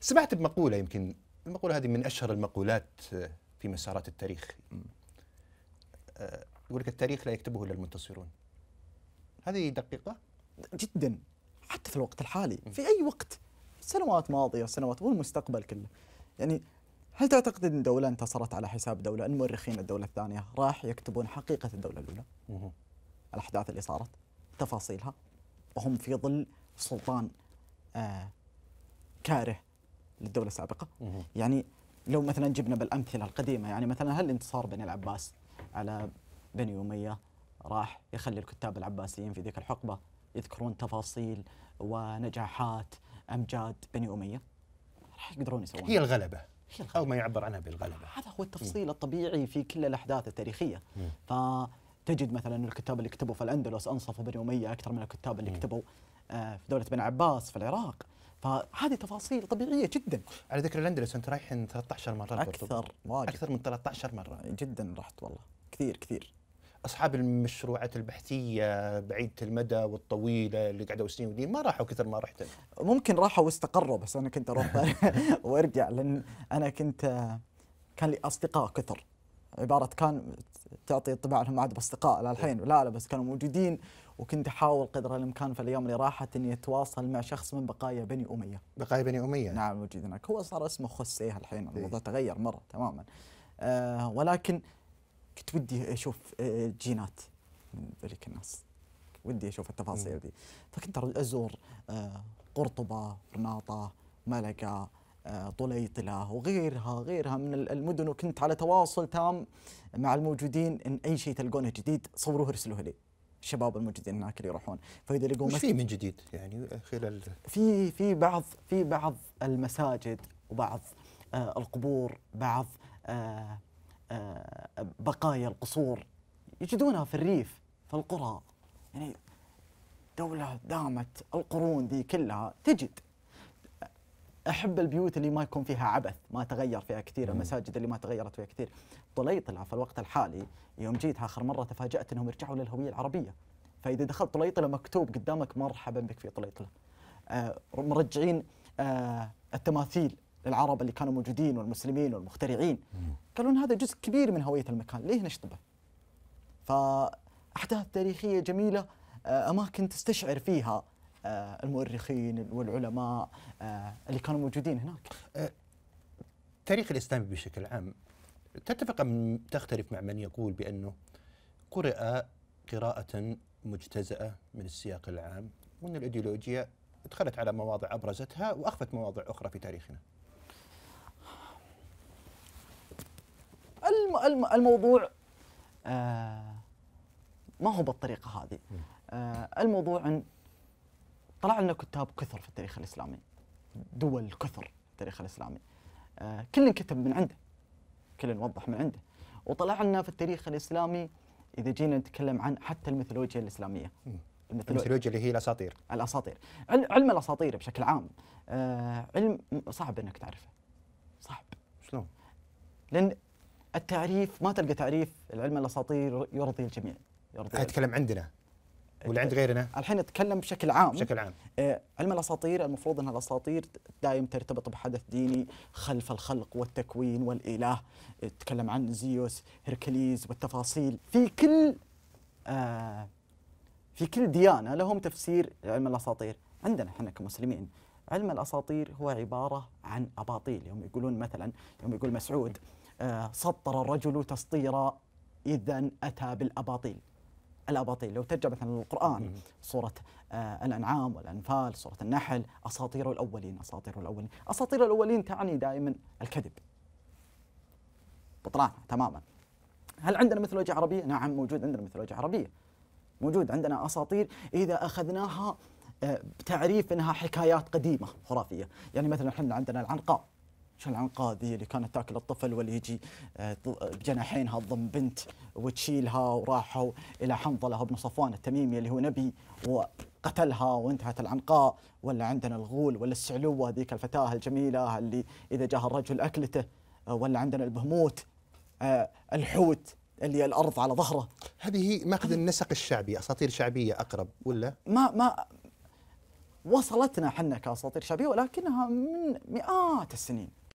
سمعت بمقولة يمكن المقولة هذه من أشهر المقولات في مسارات التاريخ آه، يقول لك التاريخ لا يكتبه إلا المنتصرون هذه دقيقة جدا حتى في الوقت الحالي في أي وقت سنوات ماضية سنوات والمستقبل كله يعني هل تعتقد أن دولة انتصرت على حساب دولة أن مؤرخين الدولة الثانية راح يكتبون حقيقة الدولة الأولى الأحداث اللي صارت تفاصيلها وهم في ظل سلطان آه كاره للدوله السابقه يعني لو مثلا جبنا بالامثله القديمه يعني مثلا هل انتصار بني العباس على بني اميه راح يخلي الكتاب العباسيين في ذيك الحقبه يذكرون تفاصيل ونجاحات امجاد بني اميه راح يقدرون يسوون هي الغلبه هي الغلبة. او ما يعبر عنها بالغلبه هذا هو التفصيل الطبيعي في كل الاحداث التاريخيه فتجد مثلا الكتاب اللي كتبوا في الاندلس انصفوا بني اميه اكثر من الكتاب اللي كتبوا آه، في دوله بني عباس في العراق فهذه تفاصيل طبيعيه جدا على ذكر الاندلس انت رايحين 13 مره اكثر واجد. اكثر من 13 مره جدا رحت والله كثير كثير اصحاب المشروعات البحثيه بعيده المدى والطويله اللي قعدوا سنين ودين ما راحوا كثر ما رحت ممكن راحوا واستقروا بس انا كنت اروح وارجع لان انا كنت كان لي اصدقاء كثر عباره كان تعطي انطباع انهم عاد باصدقاء للحين لا لا بس كانوا موجودين وكنت احاول قدر الامكان في الايام اللي راحت اني اتواصل مع شخص من بقايا بني اميه. بقايا بني اميه؟ نعم موجود هناك، هو صار اسمه خوسيه الحين إيه. الموضوع تغير مره تماما. آه ولكن كنت ودي اشوف آه، جينات من ذلك الناس. ودي اشوف التفاصيل إيه. دي. فكنت ازور آه قرطبه، رناطه، ملقا، آه، طليطلة وغيرها غيرها من المدن وكنت على تواصل تام مع الموجودين إن أي شيء تلقونه جديد صوروه ارسلوه لي الشباب الموجودين هناك اللي يروحون فاذا يلقون في من جديد يعني خلال في في بعض في بعض المساجد وبعض آه القبور بعض آه آه بقايا القصور يجدونها في الريف في القرى يعني دولة دامت القرون ذي كلها تجد احب البيوت اللي ما يكون فيها عبث ما تغير فيها كثير المساجد اللي ما تغيرت فيها كثير طليطلة في الوقت الحالي يوم جيت اخر مره تفاجات انهم رجعوا للهويه العربيه فاذا دخلت طليطلة مكتوب قدامك مرحبا بك في طليطلة آه مرجعين آه التماثيل للعرب اللي كانوا موجودين والمسلمين والمخترعين قالوا ان هذا جزء كبير من هويه المكان ليه نشطبه فاحداث تاريخيه جميله آه، اماكن تستشعر فيها آه، المؤرخين والعلماء آه، اللي كانوا موجودين هناك التاريخ آه، الاسلامي بشكل عام تتفق من تختلف مع من يقول بانه قرئ قراءه مجتزاه من السياق العام وان الايديولوجيا دخلت على مواضع ابرزتها واخفت مواضع اخرى في تاريخنا الموضوع ما هو بالطريقه هذه الموضوع ان طلع لنا كتاب كثر في التاريخ الاسلامي دول كثر في التاريخ الاسلامي آه، كل كتب من عنده كل وضح من عنده وطلع لنا في التاريخ الاسلامي اذا جينا نتكلم عن حتى الميثولوجيا الاسلاميه الميثولوجيا اللي هي الاساطير الاساطير علم الاساطير بشكل عام آه، علم صعب انك تعرفه صعب شلون لان التعريف ما تلقى تعريف العلم الاساطير يرضي الجميع يرضي اتكلم عندنا واللي عند غيرنا الحين اتكلم بشكل عام بشكل عام آه، علم الاساطير المفروض ان الاساطير دائم ترتبط بحدث ديني خلف الخلق والتكوين والاله تتكلم عن زيوس هركليز والتفاصيل في كل آه في كل ديانه لهم تفسير علم الاساطير عندنا احنا كمسلمين علم الاساطير هو عباره عن اباطيل يوم يقولون مثلا يوم يقول مسعود آه سطر الرجل تسطيرا اذا اتى بالاباطيل الاباطيل لو ترجع مثلا للقران سوره آه، الانعام والانفال سوره النحل اساطير الاولين اساطير الاولين اساطير الاولين تعني دائما الكذب بطلان تماما هل عندنا مثلوجيا عربيه نعم موجود عندنا مثلوجيا عربيه موجود عندنا اساطير اذا اخذناها آه، بتعريف انها حكايات قديمه خرافيه يعني مثلا احنا عندنا العنقاء العنقاء ذي اللي كانت تاكل الطفل واللي يجي بجناحينها آه، تضم بنت وتشيلها وراحوا الى حنظله بن صفوان التميمي اللي هو نبي وقتلها وانتهت العنقاء ولا عندنا الغول ولا السعلوه ذيك الفتاه الجميله اللي اذا جاء الرجل اكلته آه، ولا عندنا البهموت آه، الحوت اللي الارض على ظهره هذه ماخذ النسق الشعبي اساطير شعبيه اقرب ولا ما ما وصلتنا حنا كاساطير شعبيه ولكنها من مئات السنين